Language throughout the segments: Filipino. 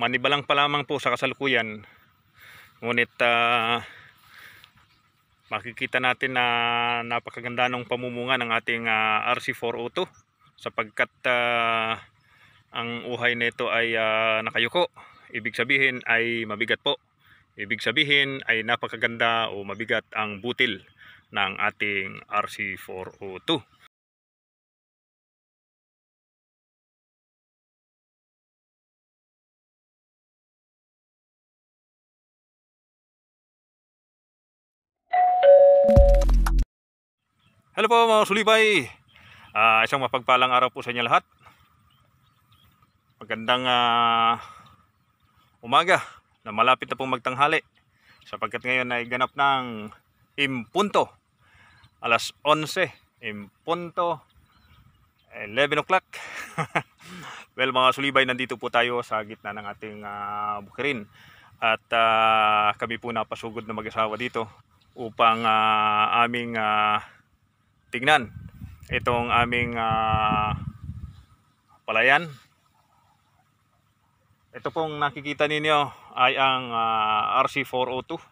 Manibalang pa lamang po sa kasalukuyan. Ngunit uh, makikita natin na napakaganda ng pamumunga ng ating uh, ah, RC402 sapagkat uh, ang uhay nito ay uh, nakayuko. Ibig sabihin ay mabigat po. Ibig sabihin ay napakaganda o mabigat ang butil ng ating RC402. Hello po mga sulibay uh, ah, Isang mapagpalang araw po sa inyo lahat Magandang uh, umaga na malapit na pong magtanghali sapagkat ngayon ay ganap ng impunto alas 11 impunto 11 o'clock Well mga sulibay nandito po tayo sa gitna ng ating uh, bukirin at uh, kami po napasugod na mag-asawa dito upang uh, aming uh, tignan itong aming uh, palayan ito pong nakikita ninyo ay ang uh, RC402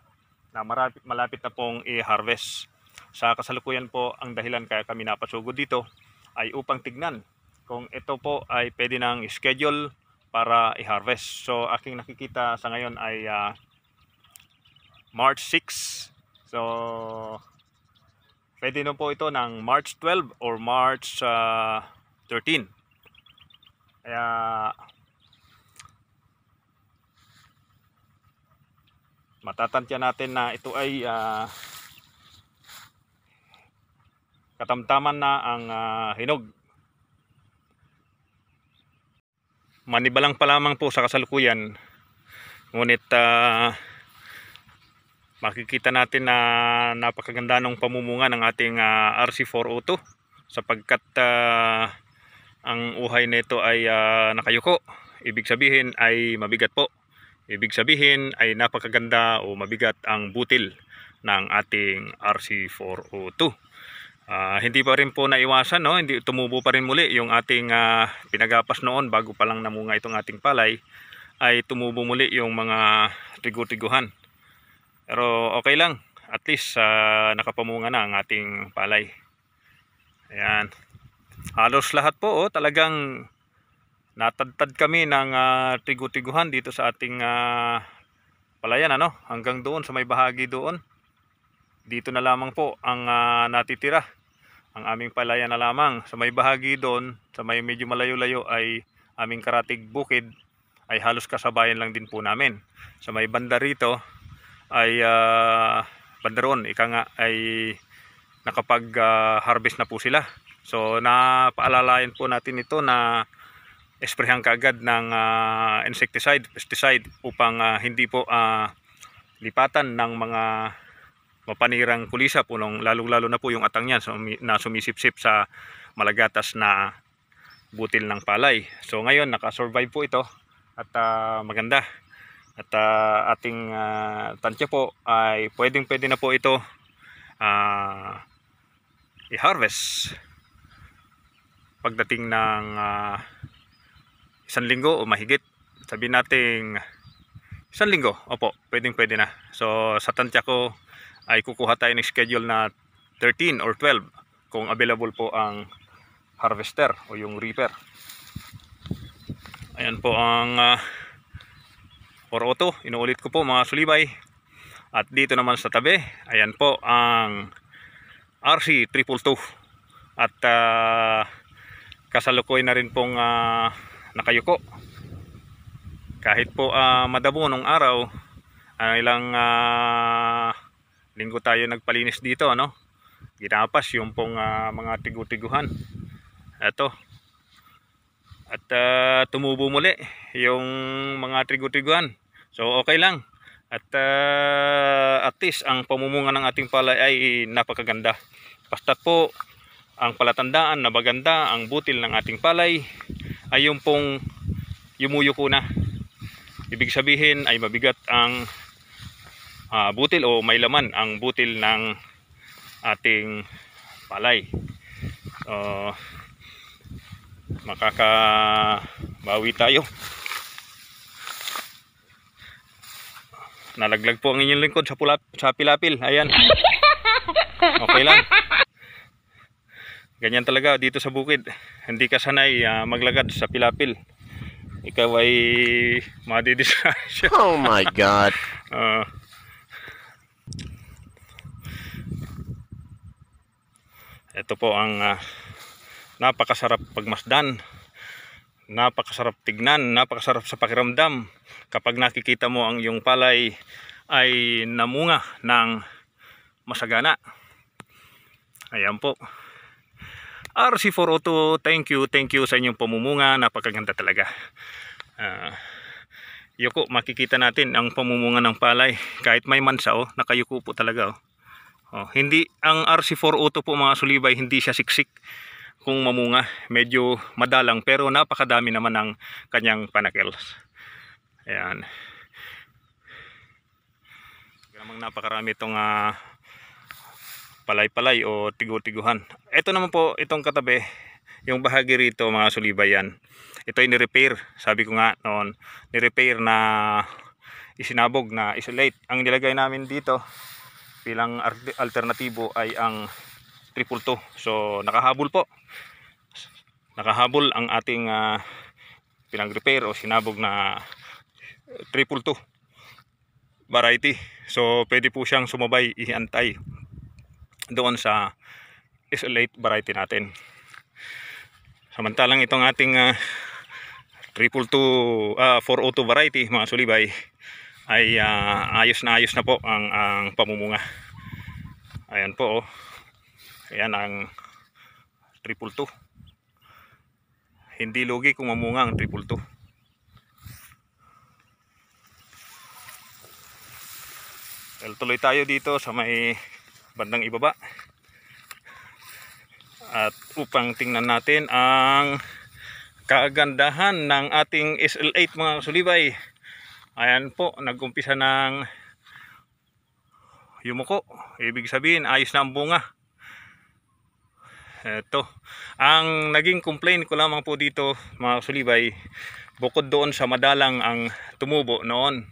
na marapit, malapit na pong i-harvest. Sa kasalukuyan po ang dahilan kaya kami napasugod dito ay upang tignan kung ito po ay pwede ng schedule para i-harvest. So aking nakikita sa ngayon ay uh, March 6 So, pwede na po ito ng March 12 or March uh, ah, 13. Kaya, matatantya natin na ito ay uh, katamtaman na ang uh, hinog. Manibalang pa lamang po sa kasalukuyan. Ngunit, uh, makikita natin na napakaganda ng pamumunga ng ating uh, ah, RC402 sapagkat uh, ang uhay nito ay uh, nakayuko ibig sabihin ay mabigat po ibig sabihin ay napakaganda o mabigat ang butil ng ating RC402 uh, hindi pa rin po naiwasan no? hindi tumubo pa rin muli yung ating uh, pinagapas noon bago pa lang namunga itong ating palay ay tumubo muli yung mga tigo pero okay lang. At least uh, nakapamunga na ang ating palay. Ayan. Halos lahat po oh, talagang natadtad kami ng uh, ah, tigu dito sa ating uh, palayan ano hanggang doon sa may bahagi doon dito na lamang po ang uh, natitira ang aming palayan na lamang sa may bahagi doon sa may medyo malayo-layo ay aming karatig bukid ay halos kasabayan lang din po namin sa may banda rito ay uh, ah, banda ika nga ay nakapag-harvest ah, na po sila. So napaalalayan po natin ito na esprehan kagad ng uh, insecticide, pesticide upang uh, hindi po uh, lipatan ng mga mapanirang kulisa po nung lalo-lalo na po yung atang yan sumi, na sumisip sa malagatas na butil ng palay. So ngayon nakasurvive po ito at uh, maganda. At uh, ating uh, tansya po ay pwedeng pwede na po ito uh, i-harvest pagdating ng uh, isang linggo o mahigit. Sabi nating isang linggo. Opo, pwedeng pwede na. So sa tansya ko ay kukuha tayo ng schedule na 13 or 12 kung available po ang harvester o yung reaper. Ayan po ang uh, 402 inuulit ko po mga sulibay at dito naman sa tabi ayan po ang RC 222 at uh, ah, kasalukoy na rin pong uh, nakayuko kahit po uh, ah, madabo nung araw uh, ilang uh, linggo tayo nagpalinis dito ano ginapas yung pong uh, mga tigu-tiguhan eto at uh, tumubo muli yung mga trigo tiguhan So okay lang. At uh, at least ang pamumunga ng ating palay ay napakaganda. Basta po ang palatandaan na maganda ang butil ng ating palay ay yung pong ko na. Ibig sabihin ay mabigat ang uh, butil o may laman ang butil ng ating palay. Uh, makakabawi tayo Nalaglag po ang inyong lingkod sa, pulap, sa pilapil. Ayan. Okay lang. Ganyan talaga dito sa bukid. Hindi ka sanay uh, maglagad sa pilapil. Ikaw ay madidisasya. oh my God. uh, ito po ang uh, napakasarap pagmasdan napakasarap tignan, napakasarap sa pakiramdam kapag nakikita mo ang iyong palay ay namunga ng masagana. Ayan po. RC402, thank you, thank you sa inyong pamumunga, napakaganda talaga. Uh, yuko, makikita natin ang pamumunga ng palay kahit may mansa oh, nakayuko po talaga oh. Oh, hindi ang RC402 po mga sulibay, hindi siya siksik kung mamunga. Medyo madalang pero napakadami naman ng kanyang panakels. Ayan. Namang napakarami itong uh, palay-palay o tigo-tiguhan. Ito naman po, itong katabi, yung bahagi rito mga sulibay Ito ay ni-repair. Sabi ko nga noon, ni-repair na isinabog na isolate. Ang nilagay namin dito bilang alternatibo ay ang triple 342 so nakahabol po nakahabol ang ating uh, pinag-repair o sinabog na eh, triple 342 variety so pwede po siyang sumabay ihantay doon sa SL8 variety natin samantalang itong ating ah, triple 342 402 ah, variety mga sulibay ay uh, ayos na ayos na po ang, ang pamumunga ayan po oh Ayan ang triple 2. Hindi lugi kung mamunga ang triple 2. Well, tuloy tayo dito sa may bandang ibaba. At upang tingnan natin ang kagandahan ng ating SL8 mga kasulibay. Ayan po, nagumpisa ng yumuko. Ibig sabihin, ayos na ang bunga. Ito. Ang naging complaint ko lamang po dito mga sulibay bukod doon sa madalang ang tumubo noon,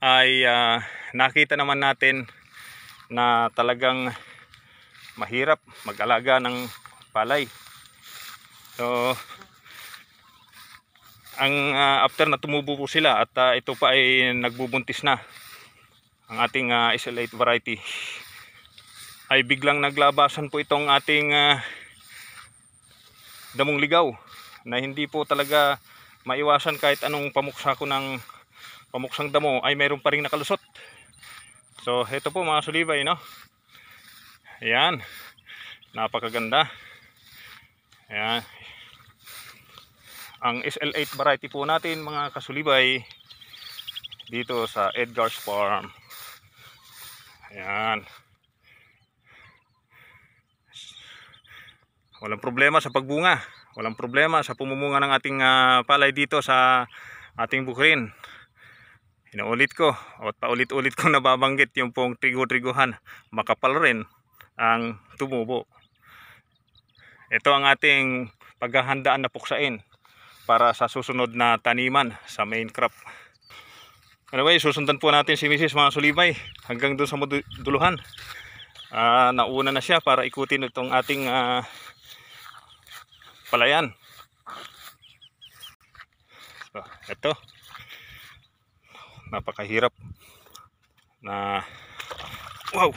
ay uh, nakita naman natin na talagang mahirap mag-alaga ng palay. So, ang uh, after na tumubo po sila at uh, ito pa ay nagbubuntis na ang ating uh, sl variety ay biglang naglabasan po itong ating uh, damong ligaw na hindi po talaga maiwasan kahit anong pamuksa ko ng pamuksang damo ay mayroon pa rin nakalusot so ito po mga sulibay no ayan napakaganda ayan ang SL8 variety po natin mga kasulibay dito sa Edgar's Farm ayan walang problema sa pagbunga walang problema sa pumumunga ng ating uh, palay dito sa ating bukrin inuulit ko at paulit-ulit kong nababanggit yung pong trigo-triguhan makapal rin ang tumubo ito ang ating paghahandaan na puksain para sa susunod na taniman sa main crop anyway susundan po natin si Mrs. mga sulibay hanggang doon sa duluhan uh, ah, nauna na siya para ikutin itong ating uh, pala yan. So, ah, ito. Napakahirap na wow.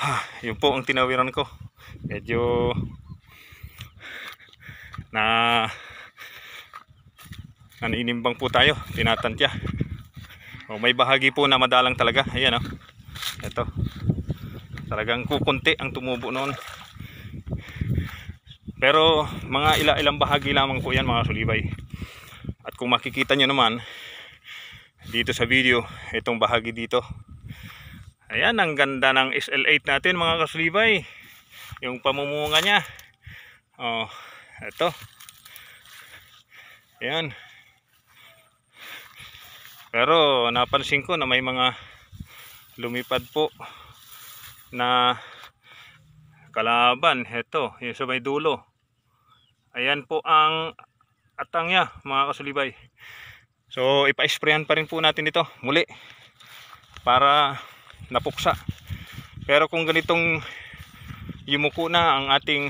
Ha, ah, yun po ang tinawiran ko. Medyo na naninimbang po tayo. Tinatantya. O, oh, may bahagi po na madalang talaga. Ayan o. Oh. Ito. Talagang kukunti ang tumubo noon. Pero mga ila-ilang bahagi lamang po yan mga sulibay. At kung makikita nyo naman dito sa video, itong bahagi dito. Ayan, ang ganda ng SL8 natin mga kasulibay. Yung pamumunga niya. Oh, ito. Ayan. Pero napansin ko na may mga lumipad po na kalaban. Ito, yung sa may dulo Ayan po ang atang niya mga kasulibay. So ipa-sprayan pa rin po natin ito muli para napuksa. Pero kung ganitong yumuko na ang ating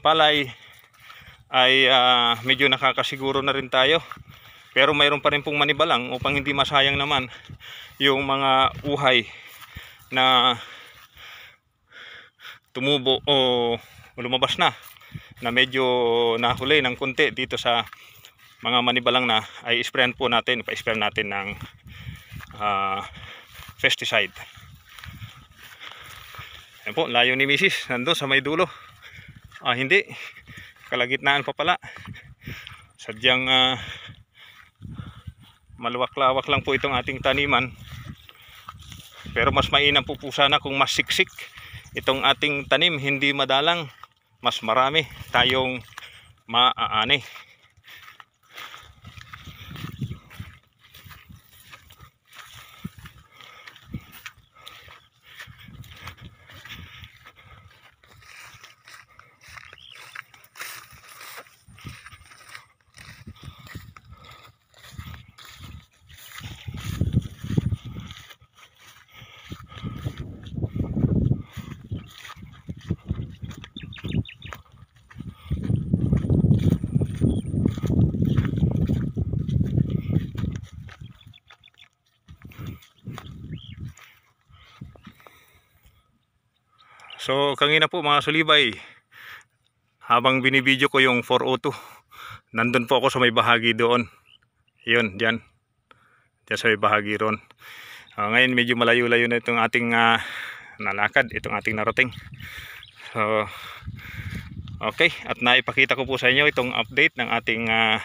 palay ay uh, medyo nakakasiguro na rin tayo. Pero mayroon pa rin pong manibalang upang hindi masayang naman yung mga uhay na tumubo o lumabas na na medyo nahuli ng konti dito sa mga manibalang na ay sprayan po natin, pa-spray natin ng uh, pesticide. Ayan po, layo ni Mrs. Nandun sa may dulo. Ah, hindi. Kalagitnaan pa pala. Sadyang uh, maluwak-lawak lang po itong ating taniman. Pero mas mainam po po sana kung mas itong ating tanim, hindi madalang mas marami tayong maaani. So kangina po mga sulibay habang binibideo ko yung 402 nandun po ako sa may bahagi doon yun dyan dyan sa may bahagi roon uh, ah, ngayon medyo malayo-layo na itong ating uh, nalakad itong ating narating so okay at naipakita ko po sa inyo itong update ng ating uh,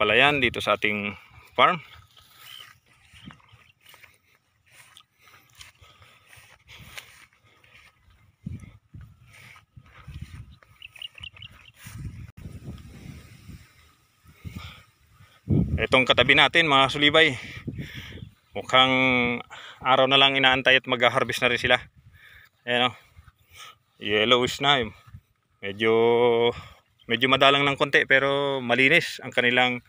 palayan dito sa ating farm itong katabi natin mga sulibay mukhang araw na lang inaantay at mag-harvest na rin sila ayan o oh. yellowish na eh. medyo medyo madalang ng konti pero malinis ang kanilang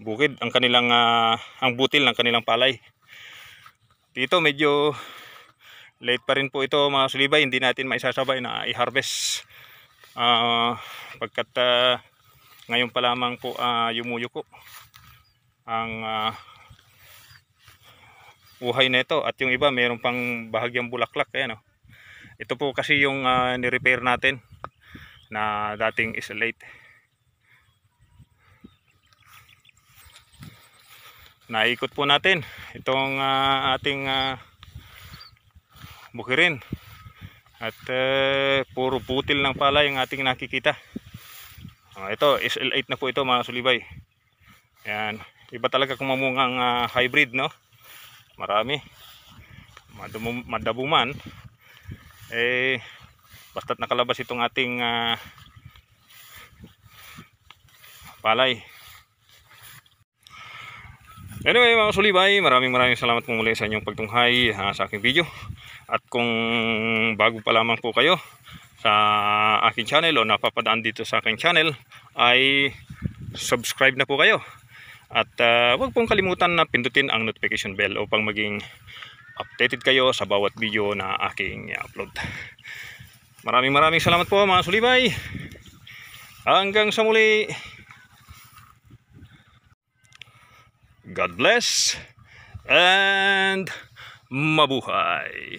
bukid ang kanilang uh, ang butil ng kanilang palay dito medyo late pa rin po ito mga sulibay hindi natin maisasabay na i-harvest uh, pagkat uh, ngayon pa lamang po uh, yumuyuko ang uh, ah, uhay nito at yung iba mayroon pang bahagyang bulaklak ayan oh. Ito po kasi yung uh, ni-repair natin na dating is Naikot po natin itong uh, ating uh, bukirin. At uh, puro putil ng palay ang ating nakikita. Uh, ito, SL8 na po ito mga sulibay. Ayan. Iba talaga kung mamungang uh, hybrid, no? Marami. Madum madabuman. Eh, basta't nakalabas itong ating uh, palay. Anyway mga sulibay, maraming maraming salamat po muli sa inyong pagtunghay uh, sa aking video. At kung bago pa lamang po kayo, sa aking channel o napapadaan dito sa aking channel ay subscribe na po kayo at uh, huwag pong kalimutan na pindutin ang notification bell upang maging updated kayo sa bawat video na aking upload maraming maraming salamat po mga sulibay hanggang sa muli God bless and mabuhay